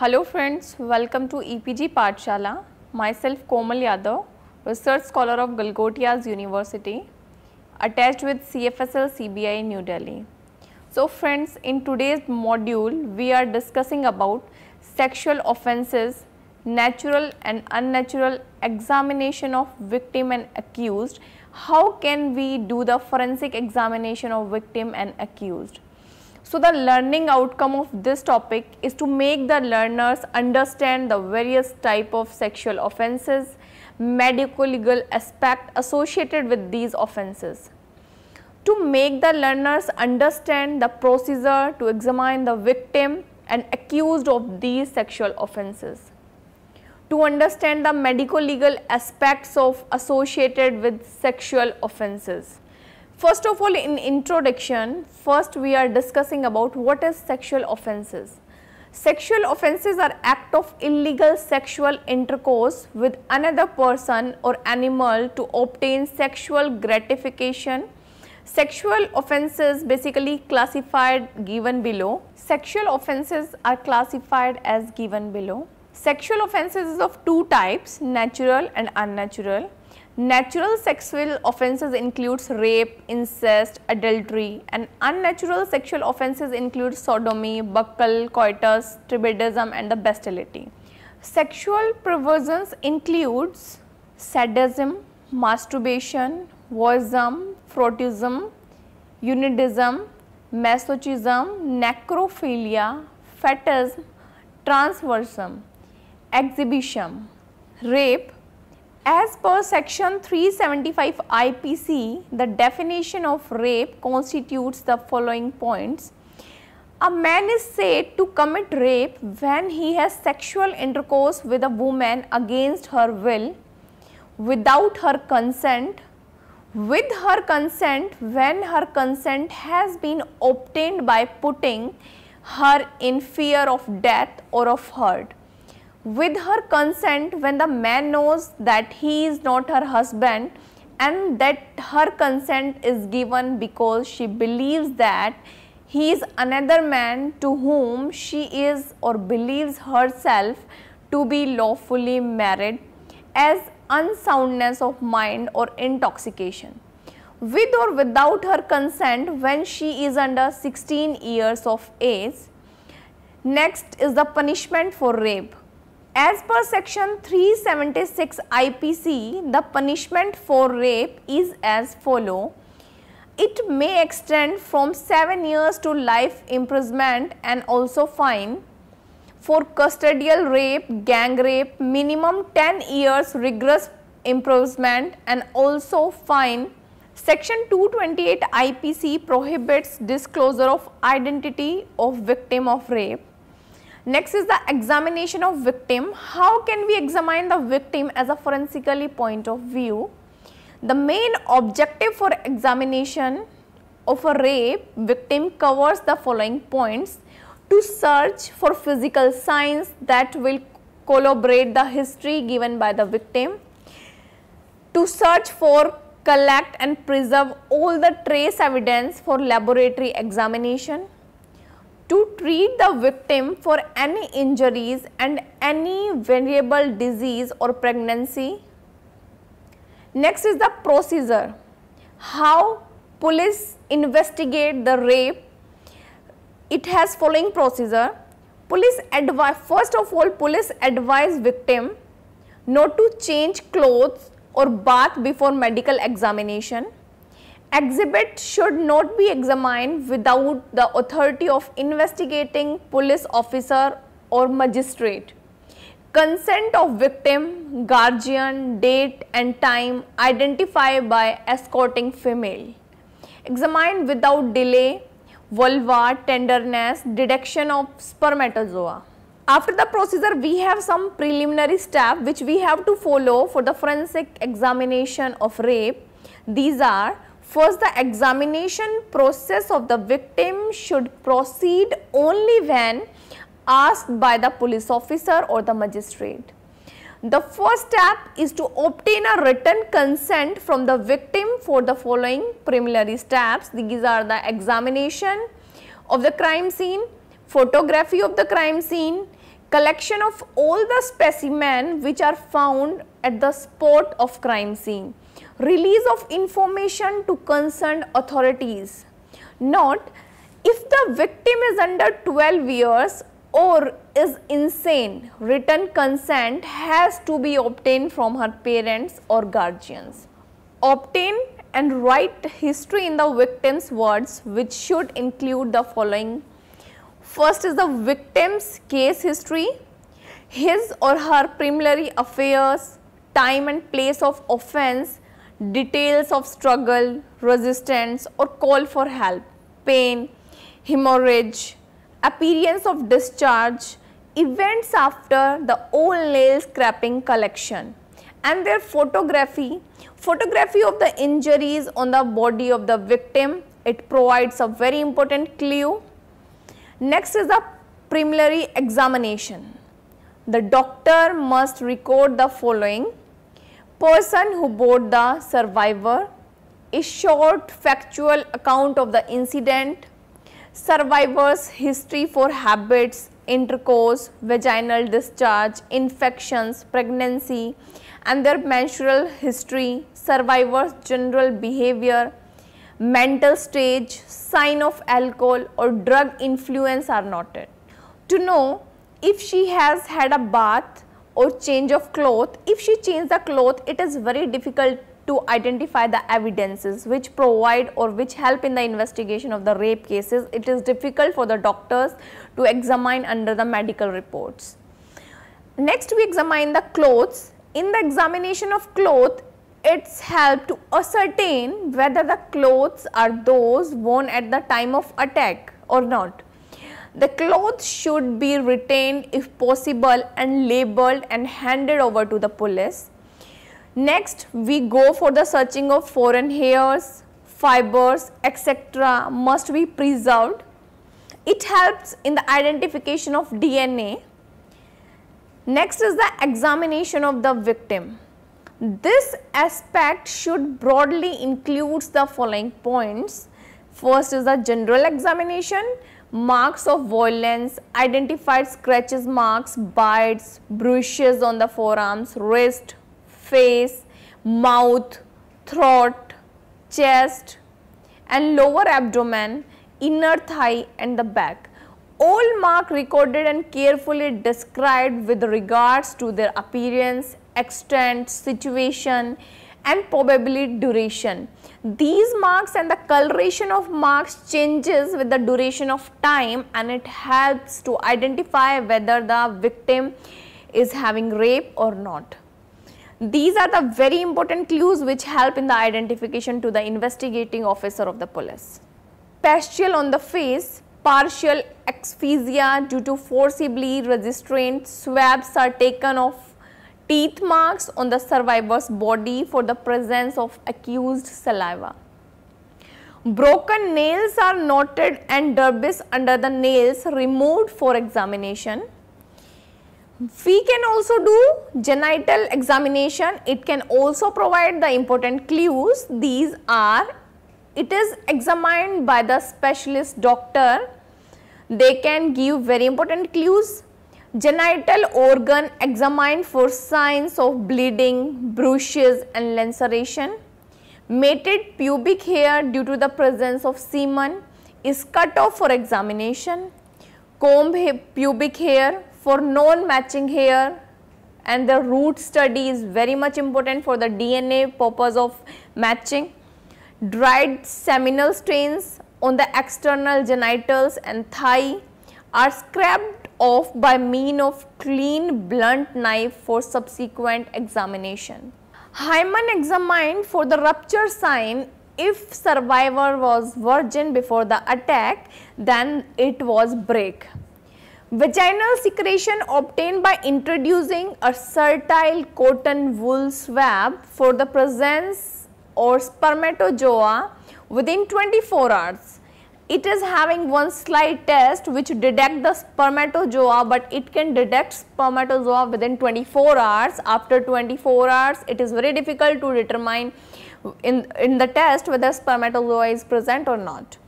Hello friends, welcome to EPG Patshala. Myself Komal Yadav, research scholar of Galgotias University, attached with CFSL CBI New Delhi. So friends, in today's module, we are discussing about sexual offences, natural and unnatural examination of victim and accused. How can we do the forensic examination of victim and accused? So the learning outcome of this topic is to make the learners understand the various type of sexual offences, medical legal aspect associated with these offences. To make the learners understand the procedure to examine the victim and accused of these sexual offences. To understand the medical legal aspects of associated with sexual offences First of all in introduction, first we are discussing about what is sexual offences. Sexual offences are act of illegal sexual intercourse with another person or animal to obtain sexual gratification. Sexual offences basically classified given below. Sexual offences are classified as given below. Sexual offences is of two types natural and unnatural. Natural sexual offences includes rape, incest, adultery and unnatural sexual offences include sodomy, buckle, coitus, tribadism and the bestiality. Sexual perversions includes sadism, masturbation, voyeurism, frotism, unidism, masochism, necrophilia, fetism, transversum, exhibition, rape, as per section 375 IPC, the definition of rape constitutes the following points. A man is said to commit rape when he has sexual intercourse with a woman against her will, without her consent, with her consent when her consent has been obtained by putting her in fear of death or of hurt with her consent when the man knows that he is not her husband and that her consent is given because she believes that he is another man to whom she is or believes herself to be lawfully married as unsoundness of mind or intoxication with or without her consent when she is under 16 years of age. Next is the punishment for rape. As per section 376 IPC, the punishment for rape is as follow. It may extend from 7 years to life imprisonment and also fine. For custodial rape, gang rape, minimum 10 years rigorous imprisonment and also fine. Section 228 IPC prohibits disclosure of identity of victim of rape. Next is the examination of victim. How can we examine the victim as a forensically point of view? The main objective for examination of a rape victim covers the following points to search for physical signs that will corroborate the history given by the victim, to search for, collect and preserve all the trace evidence for laboratory examination, to treat the victim for any injuries and any variable disease or pregnancy. Next is the procedure, how police investigate the rape. It has following procedure. Police advise, first of all police advise victim not to change clothes or bath before medical examination. Exhibit should not be examined without the authority of investigating police officer or magistrate. Consent of victim, guardian, date and time identify by escorting female. Examine without delay, vulva, tenderness, detection of spermatozoa. After the procedure, we have some preliminary step which we have to follow for the forensic examination of rape. These are First, the examination process of the victim should proceed only when asked by the police officer or the magistrate. The first step is to obtain a written consent from the victim for the following preliminary steps. These are the examination of the crime scene, photography of the crime scene, collection of all the specimen which are found at the spot of crime scene release of information to concerned authorities. Note, if the victim is under 12 years or is insane, written consent has to be obtained from her parents or guardians. Obtain and write history in the victim's words which should include the following. First is the victim's case history, his or her preliminary affairs, time and place of offense, details of struggle, resistance or call for help, pain, hemorrhage, appearance of discharge, events after the old nail scraping collection and their photography, photography of the injuries on the body of the victim, it provides a very important clue. Next is the preliminary examination. The doctor must record the following person who bought the survivor, a short factual account of the incident, survivor's history for habits, intercourse, vaginal discharge, infections, pregnancy and their menstrual history, survivor's general behavior, mental stage, sign of alcohol or drug influence are noted. To know if she has had a bath, or change of cloth. If she changed the cloth, it is very difficult to identify the evidences which provide or which help in the investigation of the rape cases. It is difficult for the doctors to examine under the medical reports. Next, we examine the clothes. In the examination of clothes, it's help to ascertain whether the clothes are those worn at the time of attack or not. The clothes should be retained if possible and labeled and handed over to the police. Next, we go for the searching of foreign hairs, fibers, etc. must be preserved. It helps in the identification of DNA. Next is the examination of the victim. This aspect should broadly includes the following points. First is the general examination, marks of violence, identified scratches marks, bites, bruises on the forearms, wrist, face, mouth, throat, chest and lower abdomen, inner thigh and the back. All mark recorded and carefully described with regards to their appearance, extent, situation, and probably duration. These marks and the coloration of marks changes with the duration of time and it helps to identify whether the victim is having rape or not. These are the very important clues which help in the identification to the investigating officer of the police. Pestial on the face, partial asphyxia due to forcibly restrained swabs are taken off teeth marks on the survivor's body for the presence of accused saliva. Broken nails are knotted and derbis under the nails removed for examination. We can also do genital examination. It can also provide the important clues. These are, it is examined by the specialist doctor. They can give very important clues Genital organ examined for signs of bleeding, bruises and laceration. Mated pubic hair due to the presence of semen is cut off for examination. Comb pubic hair for non-matching hair and the root study is very much important for the DNA purpose of matching. Dried seminal stains on the external genitals and thigh are scraped off by mean of clean blunt knife for subsequent examination. Hyman examined for the rupture sign if survivor was virgin before the attack then it was break. Vaginal secretion obtained by introducing a fertile cotton wool swab for the presence or spermatozoa within 24 hours it is having one slide test which detect the spermatozoa but it can detect spermatozoa within 24 hours after 24 hours it is very difficult to determine in in the test whether spermatozoa is present or not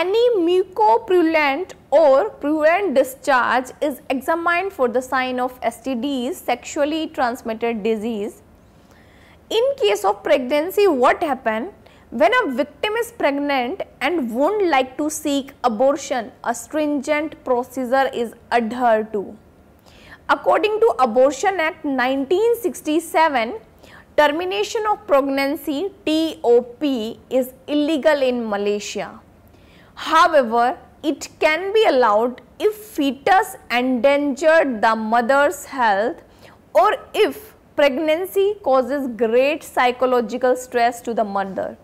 any mucopurulent or purulent discharge is examined for the sign of STDs, sexually transmitted disease. In case of pregnancy, what happen? When a victim is pregnant and won't like to seek abortion, a stringent procedure is adhered to. According to Abortion Act 1967, termination of pregnancy TOP is illegal in Malaysia. However, it can be allowed if fetus endangered the mother's health or if pregnancy causes great psychological stress to the mother.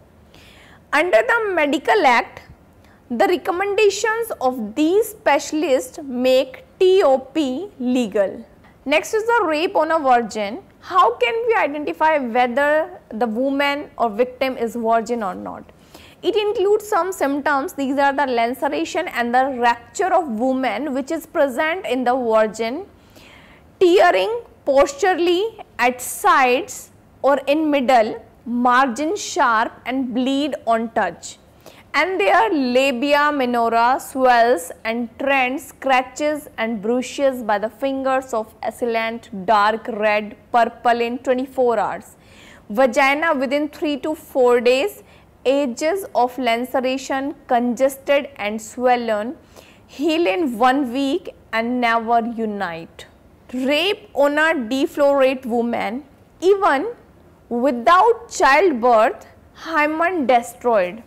Under the Medical Act, the recommendations of these specialists make TOP legal. Next is the rape on a virgin. How can we identify whether the woman or victim is virgin or not? It includes some symptoms. These are the laceration and the rupture of woman which is present in the virgin, tearing posturally at sides or in middle margin sharp and bleed on touch. And their labia minora swells and trends scratches and bruises by the fingers of assailant dark red purple in 24 hours. Vagina within 3 to 4 days, ages of laceration congested and swollen, heal in 1 week and never unite. Rape on a deflorate woman even Without childbirth, hymen destroyed,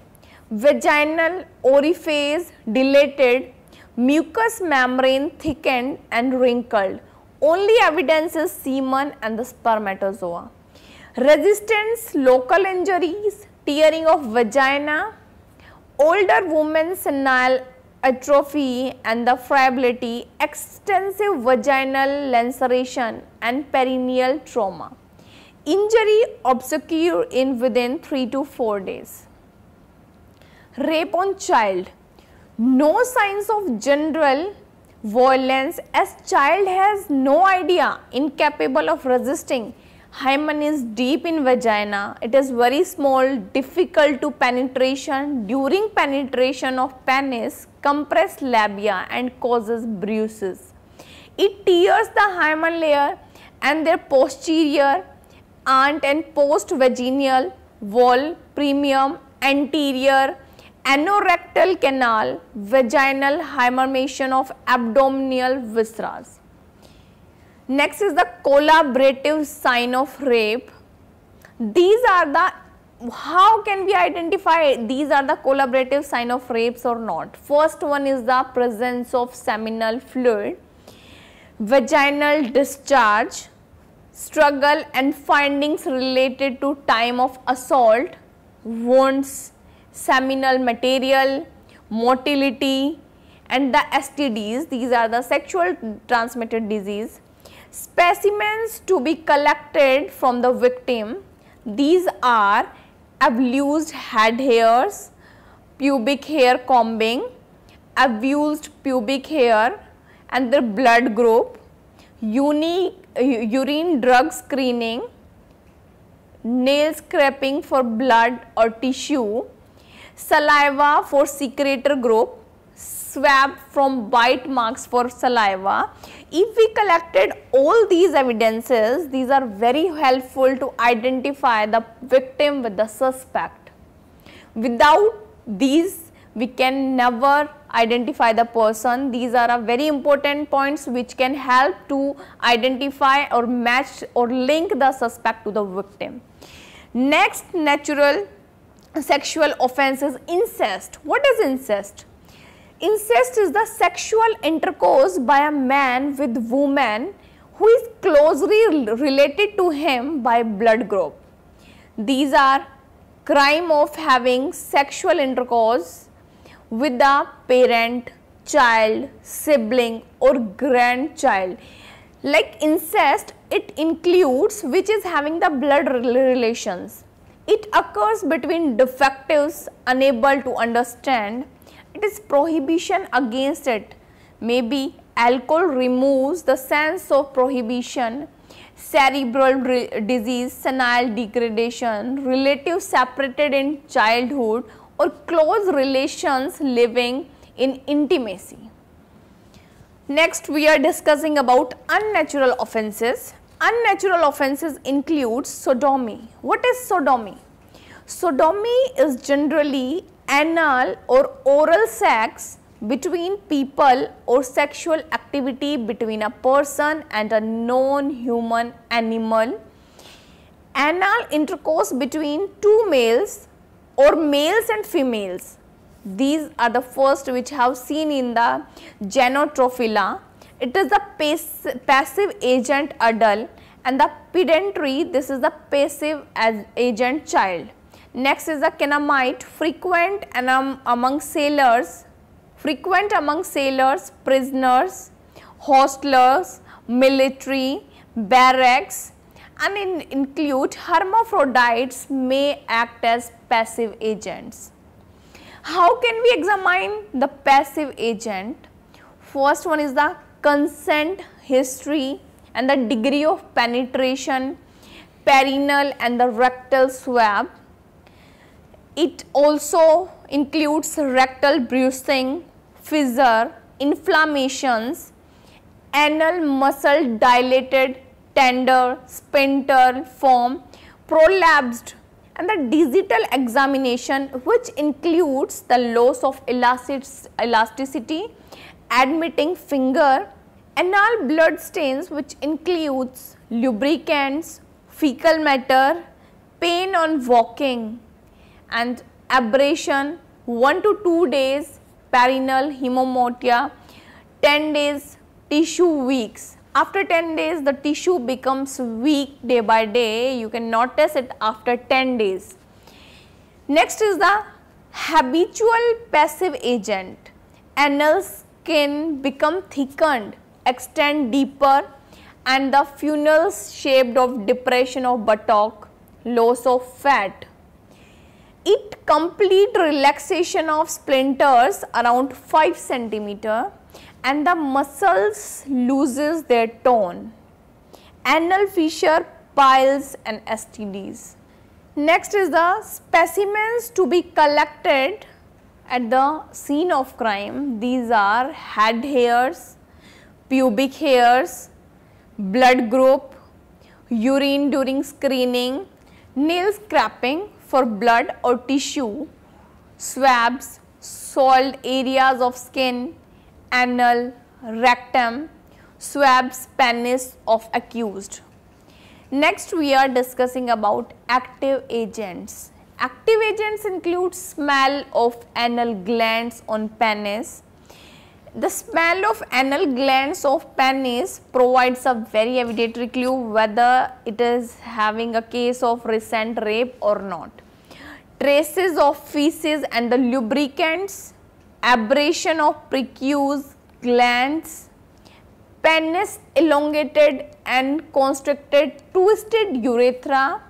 vaginal orifice dilated, mucous membrane thickened and wrinkled. Only evidence is semen and the spermatozoa. Resistance, local injuries, tearing of vagina, older women's senile atrophy and the friability, extensive vaginal laceration and perineal trauma. Injury obscure in within 3 to 4 days. Rape on child. No signs of general violence as child has no idea, incapable of resisting. Hymen is deep in vagina. It is very small, difficult to penetration. During penetration of penis, compress labia and causes bruises. It tears the hymen layer and their posterior aunt and post-vaginal wall, premium, anterior, anorectal canal, vaginal hypermission of abdominal viscera. Next is the collaborative sign of rape. These are the how can we identify these are the collaborative sign of rapes or not? First one is the presence of seminal fluid, vaginal discharge, struggle and findings related to time of assault, wounds, seminal material, motility and the STDs, these are the sexual transmitted disease. Specimens to be collected from the victim, these are abused head hairs, pubic hair combing, abused pubic hair and their blood group, unique urine drug screening, nail scraping for blood or tissue, saliva for secretor group, swab from bite marks for saliva. If we collected all these evidences, these are very helpful to identify the victim with the suspect. Without these we can never identify the person. These are a very important points which can help to identify or match or link the suspect to the victim. Next natural sexual offence is incest. What is incest? Incest is the sexual intercourse by a man with woman who is closely related to him by blood group. These are crime of having sexual intercourse with the parent, child, sibling or grandchild. Like incest, it includes which is having the blood relations. It occurs between defectives unable to understand. It is prohibition against it. Maybe alcohol removes the sense of prohibition cerebral disease, senile degradation, relatives separated in childhood or close relations living in intimacy. Next we are discussing about unnatural offenses. Unnatural offenses include sodomy. What is sodomy? Sodomy is generally anal or oral sex between people or sexual activity between a person and a non-human animal. Anal intercourse between two males or males and females. These are the first which have seen in the genotrophila. It is the pass passive agent adult and the pedantry this is the passive agent child. Next is the kinamite frequent and um, among sailors, frequent among sailors, prisoners, hostlers, military, barracks and in include hermaphrodites may act as passive agents. How can we examine the passive agent? First one is the consent history and the degree of penetration, perineal and the rectal swab. It also includes rectal bruising, fissure, inflammations, anal muscle dilated, tender, sphincter form, prolapsed and the digital examination which includes the loss of elasticity, admitting finger, anal blood stains which includes lubricants, fecal matter, pain on walking and abrasion 1 to 2 days, perineal hemomotia, 10 days, tissue weeks after 10 days, the tissue becomes weak day by day. You can notice it after 10 days. Next is the habitual passive agent. Anal skin become thickened, extend deeper and the funnels shaped of depression of buttock, loss of fat. It complete relaxation of splinters around 5 centimeter and the muscles loses their tone. Anal fissure, piles and STDs. Next is the specimens to be collected at the scene of crime. These are head hairs, pubic hairs, blood group, urine during screening, nail scraping for blood or tissue, swabs, soiled areas of skin, anal, rectum, swabs, penis of accused. Next we are discussing about active agents. Active agents include smell of anal glands on penis. The smell of anal glands of penis provides a very evidentiary clue whether it is having a case of recent rape or not. Traces of feces and the lubricants abrasion of precuse glands, penis elongated and constricted twisted urethra.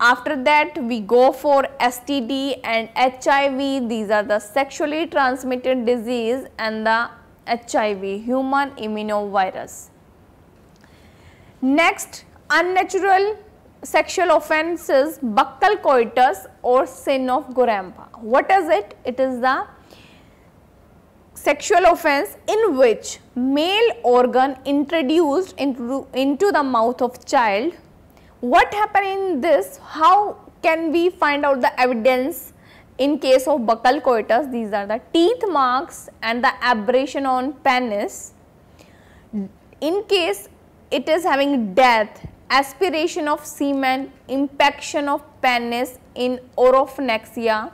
After that we go for STD and HIV these are the sexually transmitted disease and the HIV human immunovirus. Next unnatural sexual offenses buccal coitus or sin of gorampa. What is it? It is the sexual offense in which male organ introduced into, into the mouth of child. What happened in this? How can we find out the evidence in case of buccal coitus? These are the teeth marks and the abrasion on penis. In case it is having death, aspiration of semen, impaction of penis in orophnexia,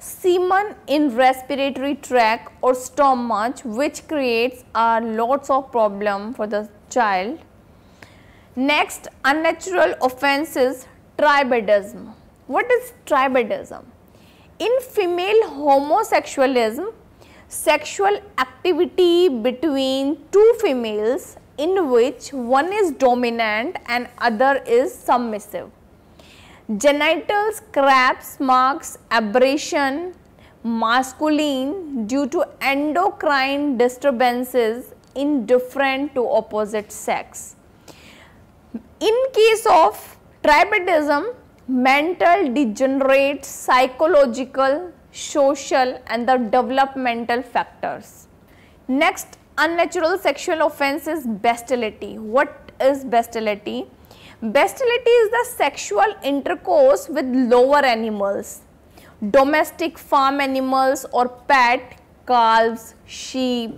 semen in respiratory tract or stomach which creates a lots of problem for the child. Next unnatural offenses tribadism. What is tribadism? In female homosexualism, sexual activity between two females in which one is dominant and other is submissive genital scraps marks abrasion masculine due to endocrine disturbances indifferent to opposite sex. In case of tribadism, mental degenerate, psychological, social and the developmental factors. Next, unnatural sexual offense is bestiality. What is bestiality? Bestiality is the sexual intercourse with lower animals, domestic farm animals or pet, calves, sheep,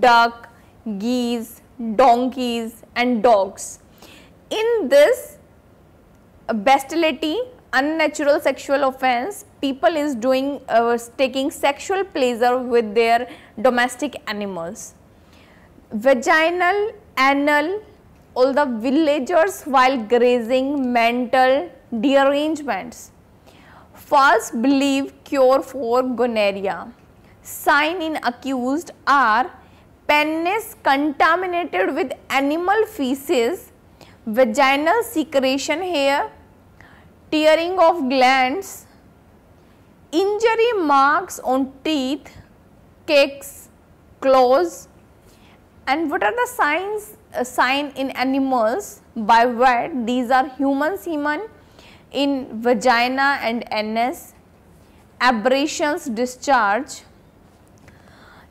duck, geese, donkeys and dogs. In this uh, bestiality, unnatural sexual offense, people is doing, uh, taking sexual pleasure with their domestic animals. Vaginal, anal, all the villagers while grazing mental derangements. False belief cure for gonorrhea. Sign in accused are penis contaminated with animal feces, vaginal secretion hair, tearing of glands, injury marks on teeth, cakes, claws, and what are the signs uh, sign in animals by where These are human semen in vagina and anus, abrasions discharge.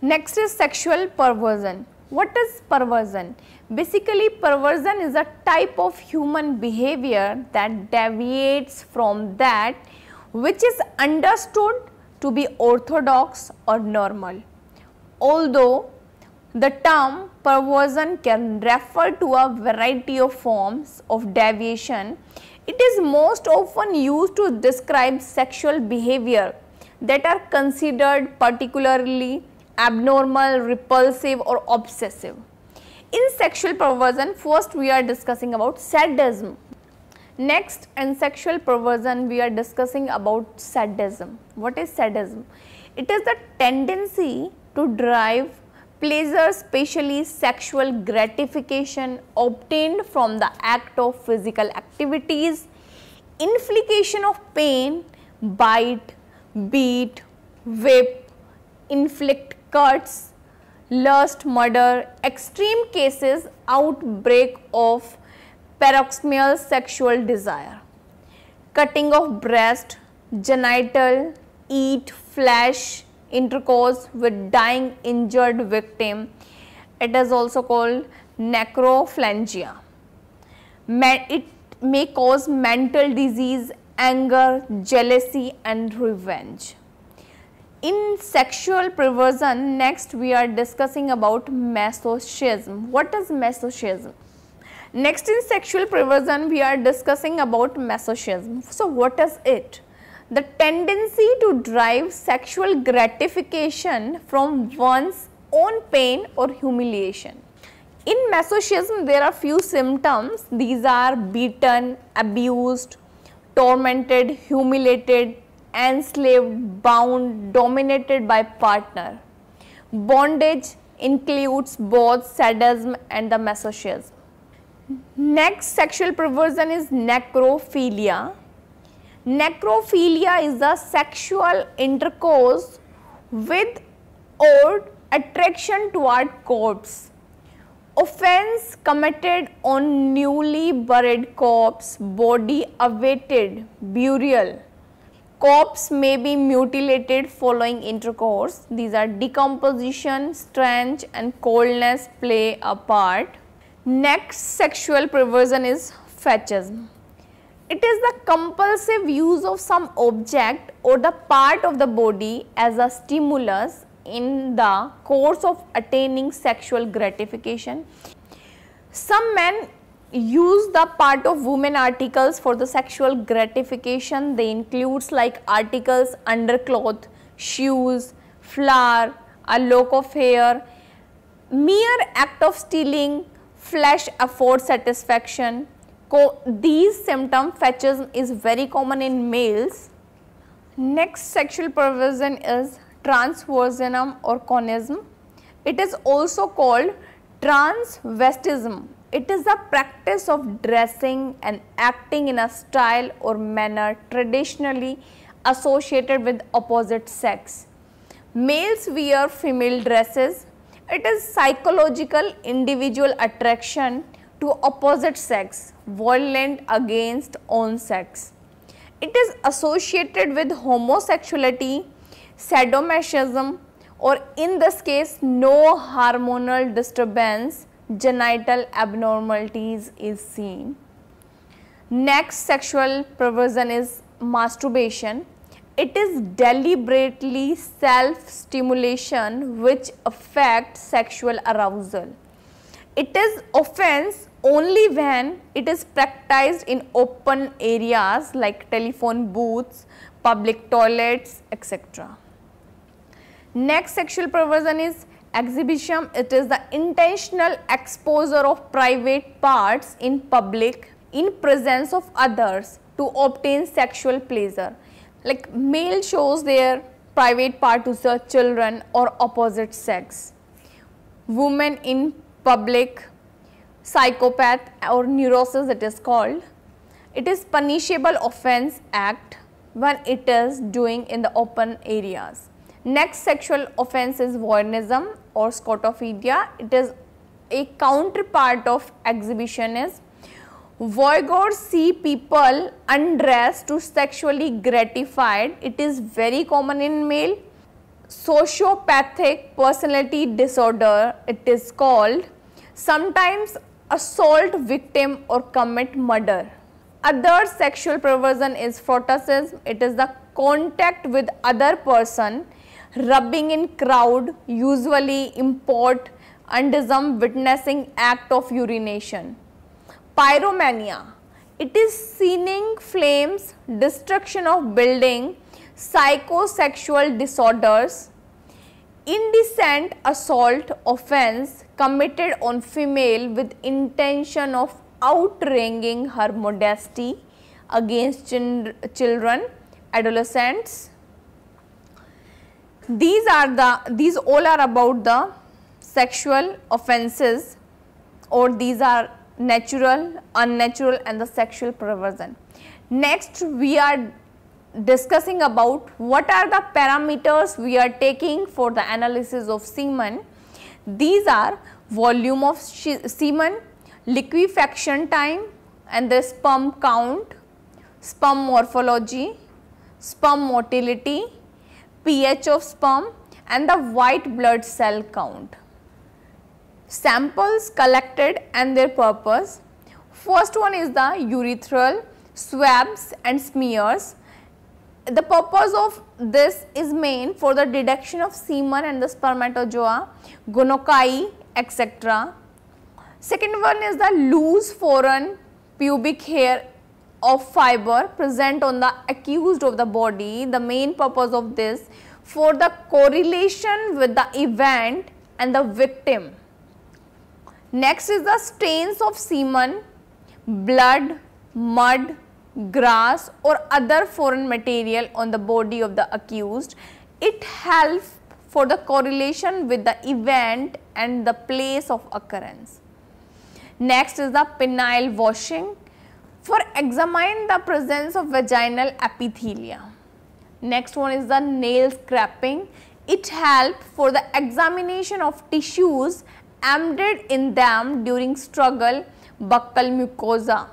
Next is sexual perversion. What is perversion? Basically perversion is a type of human behavior that deviates from that which is understood to be orthodox or normal. Although the term perversion can refer to a variety of forms of deviation. It is most often used to describe sexual behavior that are considered particularly abnormal, repulsive or obsessive. In sexual perversion, first we are discussing about sadism. Next in sexual perversion, we are discussing about sadism. What is sadism? It is the tendency to drive pleasure specially sexual gratification obtained from the act of physical activities, infliction of pain, bite, beat, whip, inflict cuts, lust, murder, extreme cases, outbreak of paroxysmal sexual desire, cutting of breast, genital, eat, flesh, intercourse with dying injured victim. It is also called necrophalangia. It may cause mental disease, anger, jealousy and revenge. In sexual perversion, next we are discussing about masochism. What is masochism? Next in sexual perversion, we are discussing about masochism. So what is it? the tendency to drive sexual gratification from one's own pain or humiliation. In masochism, there are few symptoms. These are beaten, abused, tormented, humiliated, enslaved, bound, dominated by partner. Bondage includes both sadism and the masochism. Next sexual perversion is necrophilia Necrophilia is the sexual intercourse with or attraction toward corpse. Offense committed on newly buried corpse, body awaited burial. Corpse may be mutilated following intercourse. These are decomposition, strength and coldness play a part. Next sexual perversion is fetishism. It is the compulsive use of some object or the part of the body as a stimulus in the course of attaining sexual gratification. Some men use the part of women articles for the sexual gratification. They includes like articles, underclothes, shoes, flour, a lock of hair. Mere act of stealing, flesh affords satisfaction these symptom fetches is very common in males. Next sexual perversion is transvestism or conism. It is also called transvestism. It is a practice of dressing and acting in a style or manner traditionally associated with opposite sex. Males wear female dresses. It is psychological individual attraction to opposite sex, violent against own sex. It is associated with homosexuality, sadomasochism or in this case no hormonal disturbance, genital abnormalities is seen. Next sexual perversion is masturbation. It is deliberately self-stimulation which affects sexual arousal. It is offense only when it is practiced in open areas like telephone booths, public toilets, etc. Next sexual perversion is exhibition. It is the intentional exposure of private parts in public in presence of others to obtain sexual pleasure. Like male shows their private part to the children or opposite sex. Women in public psychopath or neurosis it is called. It is punishable offense act when it is doing in the open areas. Next sexual offense is voyeurism or scotophilia. It is a counterpart of exhibitionism. Voyeurs see people undressed to sexually gratified. It is very common in male. Sociopathic personality disorder it is called. Sometimes assault victim or commit murder. Other sexual perversion is fetishism. It is the contact with other person, rubbing in crowd, usually import, some um, witnessing act of urination. Pyromania. It is seeing flames, destruction of building, psychosexual disorders, indecent assault offense, committed on female with intention of outranging her modesty against children, adolescents. These are the, these all are about the sexual offences or these are natural, unnatural and the sexual perversion. Next we are discussing about what are the parameters we are taking for the analysis of semen. These are volume of semen, liquefaction time and the sperm count, sperm morphology, sperm motility, pH of sperm and the white blood cell count. Samples collected and their purpose. First one is the urethral swabs and smears. The purpose of this is main for the detection of semen and the spermatozoa, gonochae, etc. Second one is the loose foreign pubic hair of fiber present on the accused of the body. The main purpose of this for the correlation with the event and the victim. Next is the stains of semen, blood, mud, grass or other foreign material on the body of the accused. It helps for the correlation with the event and the place of occurrence. Next is the penile washing for examine the presence of vaginal epithelia. Next one is the nail scraping. It helps for the examination of tissues embedded in them during struggle buccal mucosa.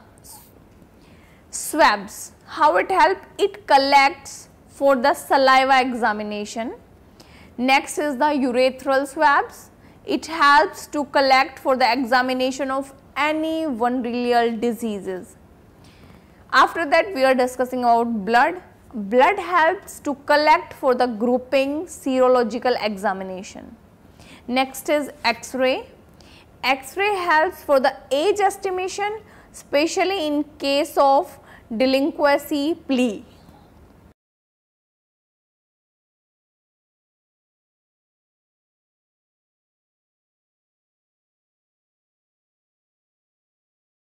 Swabs, how it helps? It collects for the saliva examination Next is the urethral swabs. It helps to collect for the examination of any venereal diseases. After that we are discussing about blood. Blood helps to collect for the grouping serological examination. Next is X-ray. X-ray helps for the age estimation especially in case of delinquency plea.